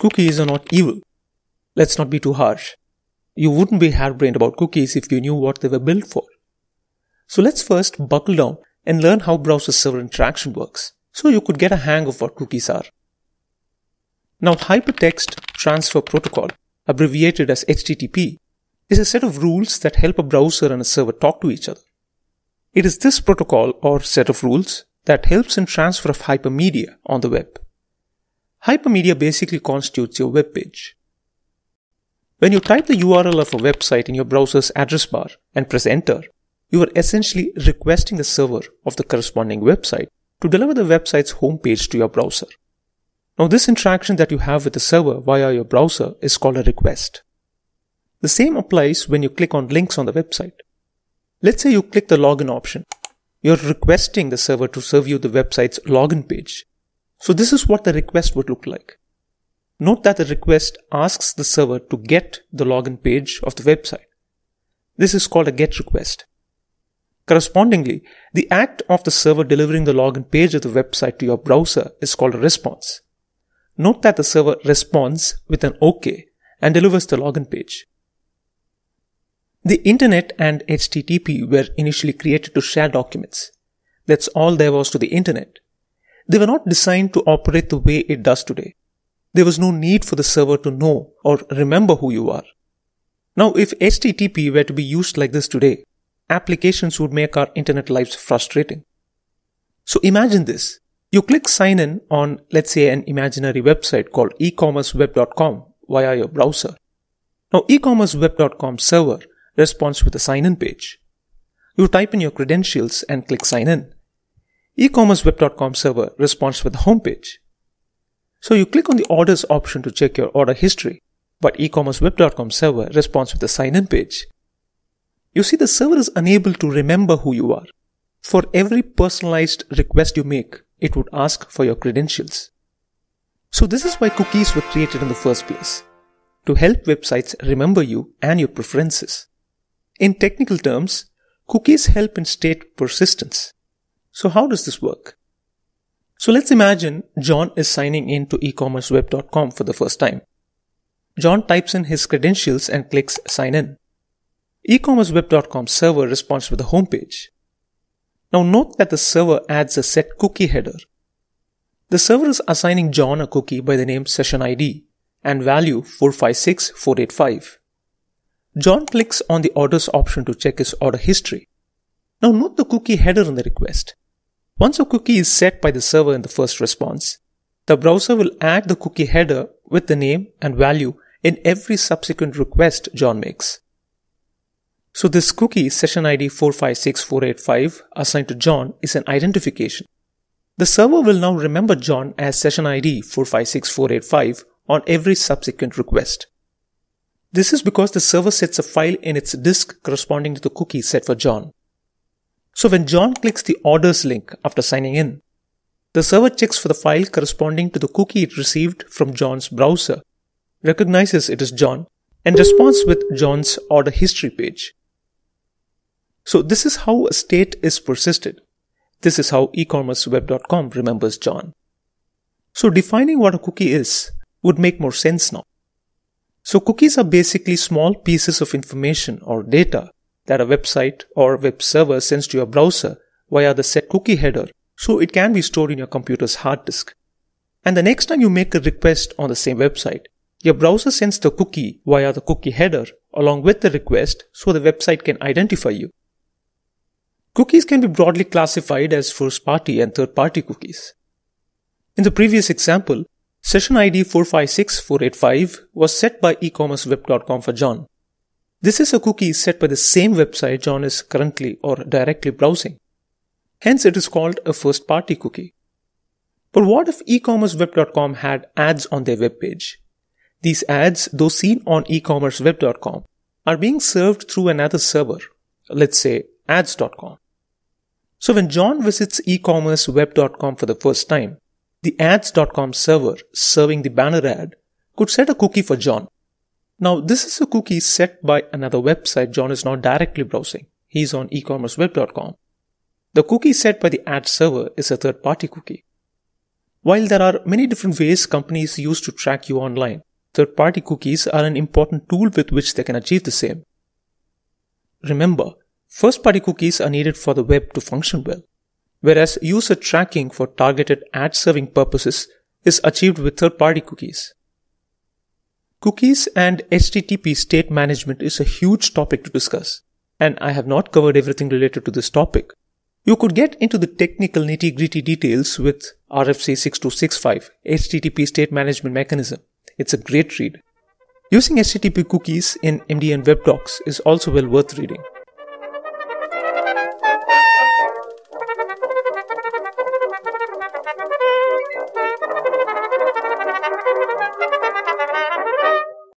cookies are not evil. Let's not be too harsh. You wouldn't be harebrained about cookies if you knew what they were built for. So let's first buckle down and learn how browser server interaction works so you could get a hang of what cookies are. Now, Hypertext Transfer Protocol, abbreviated as HTTP, is a set of rules that help a browser and a server talk to each other. It is this protocol or set of rules that helps in transfer of hypermedia on the web. Hypermedia basically constitutes your web page. When you type the URL of a website in your browser's address bar and press enter, you are essentially requesting the server of the corresponding website to deliver the website's homepage to your browser. Now, this interaction that you have with the server via your browser is called a request. The same applies when you click on links on the website. Let's say you click the login option. You're requesting the server to serve you the website's login page so this is what the request would look like. Note that the request asks the server to get the login page of the website. This is called a GET request. Correspondingly, the act of the server delivering the login page of the website to your browser is called a response. Note that the server responds with an OK and delivers the login page. The internet and HTTP were initially created to share documents. That's all there was to the internet. They were not designed to operate the way it does today. There was no need for the server to know or remember who you are. Now, if HTTP were to be used like this today, applications would make our internet lives frustrating. So imagine this. You click sign in on, let's say, an imaginary website called ecommerceweb.com via your browser. Now, ecommerceweb.com server responds with a sign in page. You type in your credentials and click sign in ecommerceweb.com server responds with the homepage. So you click on the orders option to check your order history, but ecommerceweb.com server responds with the sign in page. You see the server is unable to remember who you are. For every personalized request you make, it would ask for your credentials. So this is why cookies were created in the first place. To help websites remember you and your preferences. In technical terms, cookies help in state persistence. So, how does this work? So, let's imagine John is signing in to ecommerceweb.com for the first time. John types in his credentials and clicks sign in. ecommerceweb.com server responds with a homepage. Now, note that the server adds a set cookie header. The server is assigning John a cookie by the name session ID and value 456485. John clicks on the orders option to check his order history. Now note the cookie header in the request. Once a cookie is set by the server in the first response, the browser will add the cookie header with the name and value in every subsequent request John makes. So this cookie session ID 456485 assigned to John is an identification. The server will now remember John as session ID 456485 on every subsequent request. This is because the server sets a file in its disk corresponding to the cookie set for John. So when John clicks the orders link after signing in, the server checks for the file corresponding to the cookie it received from John's browser, recognizes it is John, and responds with John's order history page. So this is how a state is persisted. This is how ecommerceweb.com remembers John. So defining what a cookie is would make more sense now. So cookies are basically small pieces of information or data that a website or web server sends to your browser via the set cookie header, so it can be stored in your computer's hard disk. And the next time you make a request on the same website, your browser sends the cookie via the cookie header along with the request so the website can identify you. Cookies can be broadly classified as first party and third party cookies. In the previous example, session ID 456485 was set by ecommerceweb.com for John. This is a cookie set by the same website John is currently or directly browsing. Hence, it is called a first party cookie. But what if ecommerceweb.com had ads on their webpage? These ads, though seen on ecommerceweb.com, are being served through another server, let's say ads.com. So when John visits ecommerceweb.com for the first time, the ads.com server serving the banner ad could set a cookie for John now, this is a cookie set by another website John is not directly browsing. He's on ecommerceweb.com. The cookie set by the ad server is a third party cookie. While there are many different ways companies use to track you online, third party cookies are an important tool with which they can achieve the same. Remember, first party cookies are needed for the web to function well, whereas user tracking for targeted ad serving purposes is achieved with third party cookies. Cookies and HTTP state management is a huge topic to discuss, and I have not covered everything related to this topic. You could get into the technical nitty gritty details with RFC 6265 HTTP State Management Mechanism. It's a great read. Using HTTP cookies in MDN web docs is also well worth reading.